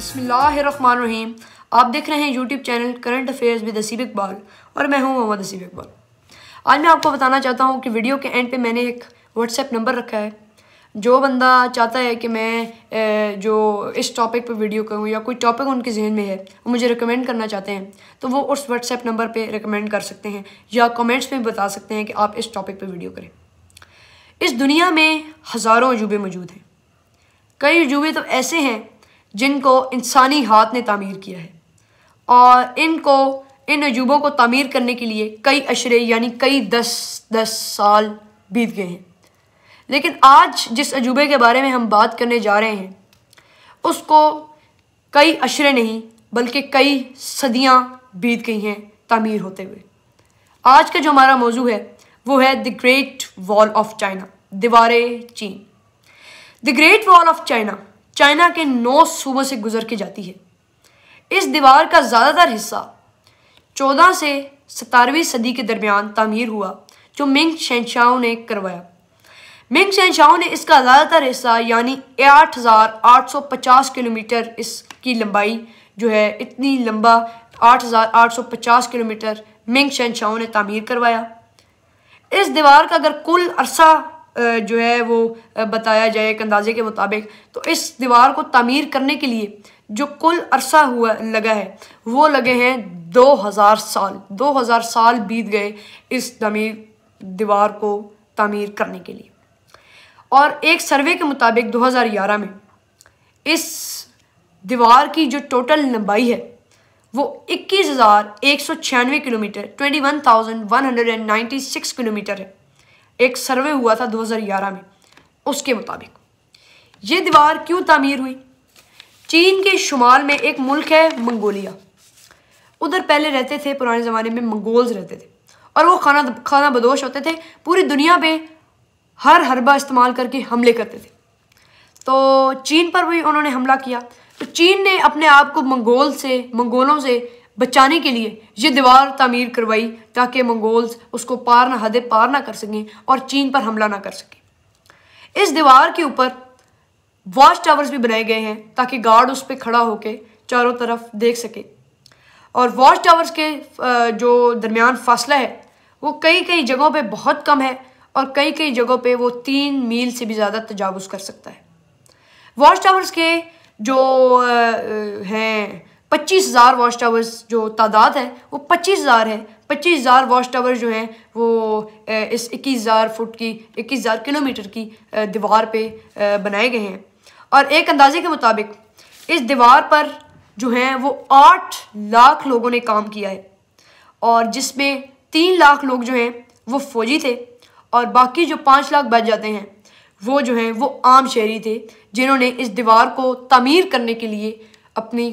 बसमीम आप देख रहे हैं YouTube channel current affairs with Aseeb Iqbal और मैं हूं मोहम्मद असीब इकबाल आज मैं आपको बताना चाहता हूं कि वीडियो के एंड पे मैंने एक व्हाट्सएप नंबर रखा है जो बंदा चाहता है कि मैं जो इस टॉपिक पर वीडियो करूं या कोई टॉपिक उनके जहन में है वो मुझे रिकमेंड करना चाहते हैं तो वो उस व्हाट्सएप नंबर पर रिकमेंड कर सकते हैं या कमेंट्स में बता सकते हैं कि आप इस टॉपिक पर वीडियो करें इस दुनिया में हज़ारों अजूबे मौजूद हैं कई अजूबे तो ऐसे हैं जिनको इंसानी हाथ ने तामीर किया है और इनको इन अजूबों को तामीर करने के लिए कई अशरे यानी कई दस दस साल बीत गए हैं लेकिन आज जिस अजूबे के बारे में हम बात करने जा रहे हैं उसको कई अशरे नहीं बल्कि कई सदियाँ बीत गई हैं तामीर होते हुए आज का जो हमारा मौजू है वो है the great wall of China दीवार चीन the great wall of China China के नौ सूबों से गुजर के जाती है इस दीवार का ज़्यादातर हिस्सा चौदह से सतारहवीं सदी के दरमियान तमीर हुआ जो मिंग शहशाहों ने करवाया मिंग शहशाहों ने इसका ज़्यादातर हिस्सा यानी 8,850 किलोमीटर इसकी लंबाई जो है इतनी लंबा 8,850 किलोमीटर मिंग शहशाहों ने तमीर करवाया इस दीवार का अगर कुल अरसा जो है वो बताया जाए एक अंदाजे के मुताबिक तो इस दीवार को तमीर करने के लिए जो कुल अरसा हुआ लगा है वो लगे हैं 2000 साल 2000 साल बीत गए इस तमीर दीवार को तमीर करने के लिए और एक सर्वे के मुताबिक 2011 में इस दीवार की जो टोटल लंबाई है वो इक्कीस हज़ार एक सौ छियानवे kilometre twenty one thousand one hundred and ninety six kilometre है एक सर्वे हुआ था 2011 में उसके मुताबिक ये दीवार क्यों तामीर हुई चीन के शुमाल में एक मुल्क है मंगोलिया उधर पहले रहते थे पुराने ज़माने में मंगोल्स रहते थे और वो खाना खाना बदोश होते थे पूरी दुनिया पे हर हरबा इस्तेमाल करके हमले करते थे तो चीन पर भी उन्होंने हमला किया तो चीन ने अपने आप को मंगोल से मंगोलों से बचाने के लिए ये दीवार तमीर करवाई ताकि मंगोल्स उसको पार ना हदे पार ना कर सकें और चीन पर हमला ना कर सकें इस दीवार के ऊपर वॉच टावर्स भी बनाए गए हैं ताकि गार्ड उस पर खड़ा होकर चारों तरफ देख सके और वॉच टावर्स के जो दरमियान फासला है वो कई कई जगहों पे बहुत कम है और कई कई जगहों पे वो तीन मील से भी ज़्यादा तजावज़ कर सकता है वॉच टावर्स के जो हैं पच्चीस हज़ार वॉच टावर्स जो तादाद है वो पच्चीस हज़ार है पच्चीस हज़ार वॉच टावर जो हैं वो इस इक्कीस हज़ार फुट की इक्कीस हज़ार किलोमीटर की दीवार पे बनाए गए हैं और एक अंदाजे के मुताबिक इस दीवार पर जो हैं वो आठ लाख लोगों ने काम किया है और जिसमें तीन लाख लोग जो हैं वो फौजी थे और बाकी जो पाँच लाख बच जाते हैं वो जो हैं वो आम शहरी थे जिन्होंने इस दीवार को तमीर करने के लिए अपनी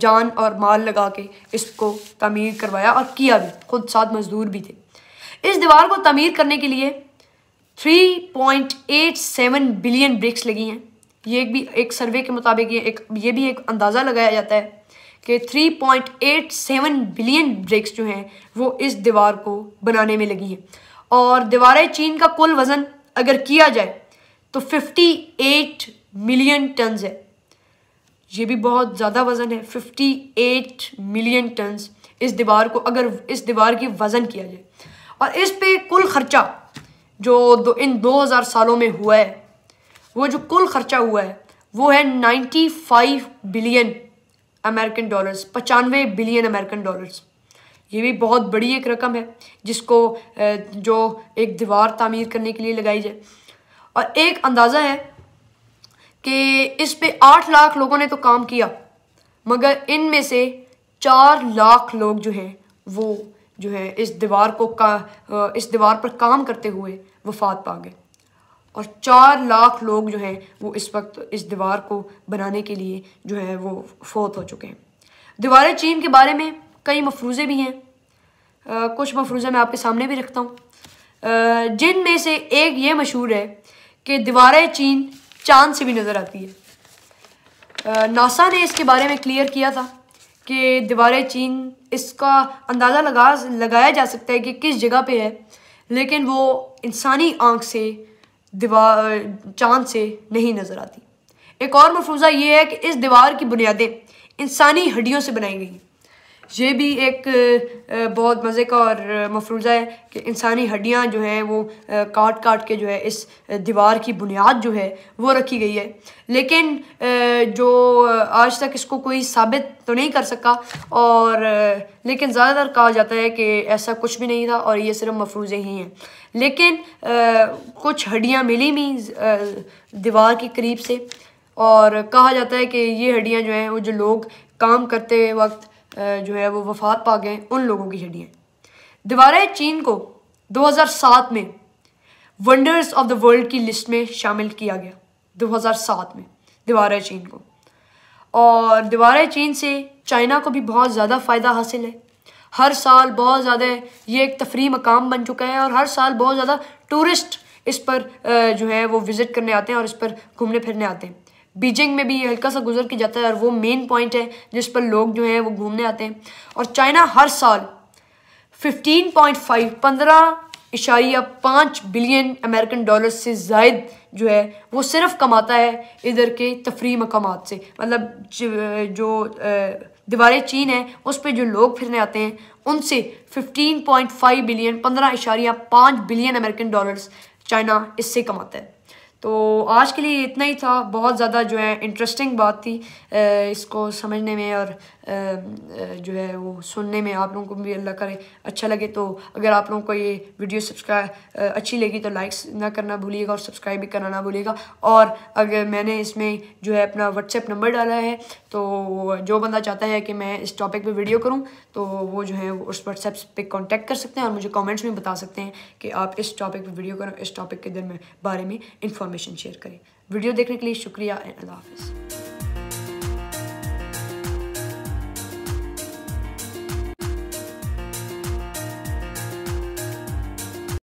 जान और माल लगा के इसको तमीर करवाया और किया भी खुद साथ मजदूर भी थे इस दीवार को तमीर करने के लिए 3.87 बिलियन ब्रिक्स लगी हैं ये एक भी एक सर्वे के मुताबिक ये एक ये भी एक अंदाज़ा लगाया जाता है कि 3.87 बिलियन ब्रिक्स जो हैं वो इस दीवार को बनाने में लगी हैं और दीवार चीन का कुल वज़न अगर किया जाए तो 58 मिलियन टनज है ये भी बहुत ज़्यादा वज़न है 58 मिलियन टन्स इस दीवार को अगर इस दीवार की वज़न किया जाए और इस पे कुल ख़र्चा जो दो इन 2000 सालों में हुआ है वो जो कुल ख़र्चा हुआ है वो है 95 बिलियन अमेरिकन डॉलर्स पचानवे बिलियन अमेरिकन डॉलर्स ये भी बहुत बड़ी एक रकम है जिसको जो एक दीवार तामीर करने के लिए लगाई जाए और एक अंदाज़ा है कि इस पे आठ लाख लोगों ने तो काम किया मगर इनमें से चार लाख लोग जो हैं वो जो है इस दीवार को का इस दीवार पर काम करते हुए वफात पा गए और चार लाख लोग जो हैं वो इस वक्त इस दीवार को बनाने के लिए जो है वो फौत हो चुके हैं दीवार चीन के बारे में कई मफरूज़े भी हैं आ, कुछ मफरूज़े मैं आपके सामने भी रखता हूँ जिन में से एक ये मशहूर है कि दीवार चीन चांद से भी नज़र आती है नासा ने इसके बारे में क्लियर किया था कि दीवार चीन इसका अंदाज़ा लगा लगाया जा सकता है कि किस जगह पे है लेकिन वो इंसानी आंख से दीवार चांद से नहीं नज़र आती एक और मफरूज़ा ये है कि इस दीवार की बुनियादें इंसानी हड्डियों से बनाई गई ये भी एक बहुत मज़े का और मफरूज़ा है कि इंसानी हड्डियाँ जो हैं वो काट काट के जो है इस दीवार की बुनियाद जो है वो रखी गई है लेकिन जो आज तक इसको कोई साबित तो नहीं कर सका और लेकिन ज़्यादातर कहा जाता है कि ऐसा कुछ भी नहीं था और ये सिर्फ मफरूज़े ही हैं लेकिन कुछ हड्डियाँ मिली भी दीवार के करीब से और कहा जाता है कि ये हड्डियाँ जो हैं वो जो लोग काम करते वक्त जो है वो वफात पा गए उन लोगों की हड्डियाँ दीवार चीन को 2007 में वंडर्स ऑफ द वर्ल्ड की लिस्ट में शामिल किया गया 2007 में दीवार चीन को और दीवार चीन से चाइना को भी बहुत ज़्यादा फ़ायदा हासिल है हर साल बहुत ज़्यादा ये एक तफरी मकाम बन चुका है और हर साल बहुत ज़्यादा टूरिस्ट इस पर जो है वो विज़िट करने आते हैं और इस पर घूमने फिरने आते हैं बीजिंग में भी ये हल्का सा गुजर के जाता है और वो मेन पॉइंट है जिस पर लोग जो हैं वो घूमने आते हैं और चाइना हर साल 15.5 पंद्रह इशारिया पाँच बिलियन अमेरिकन डॉलर से जायद जो है वो सिर्फ कमाता है इधर के तफरी मकाम से मतलब जो दीवार चीन है उस पर जो लोग फिरने आते हैं उनसे 15.5 बिलियन पंद्रह इशारिया पाँच बिलियन अमेरिकन डॉलर्स चाइना इससे कमाता है तो आज के लिए इतना ही था बहुत ज़्यादा जो है इंटरेस्टिंग बात थी इसको समझने में और जो है वो सुनने में आप लोगों को भी अल्लाह करे अच्छा लगे तो अगर आप लोगों को ये वीडियो सब्सक्राइब अच्छी लगी तो लाइक्स ना करना भूलिएगा और सब्सक्राइब भी करना ना भूलिएगा और अगर मैंने इसमें जो है अपना व्हाट्सएप नंबर डाला है तो जो बंदा चाहता है कि मैं इस टॉपिक पर वीडियो करूँ तो वो जो है उस व्हाट्सएप पर कॉन्टैक्ट कर सकते हैं और मुझे कॉमेंट्स में बता सकते हैं कि आप इस टॉपिक पर वीडियो करें इस टॉपिक के दिन में बारे में इंफॉर्मेशन शेयर करें वीडियो देखने के लिए शुक्रिया एंड अल्लाह हाफिज़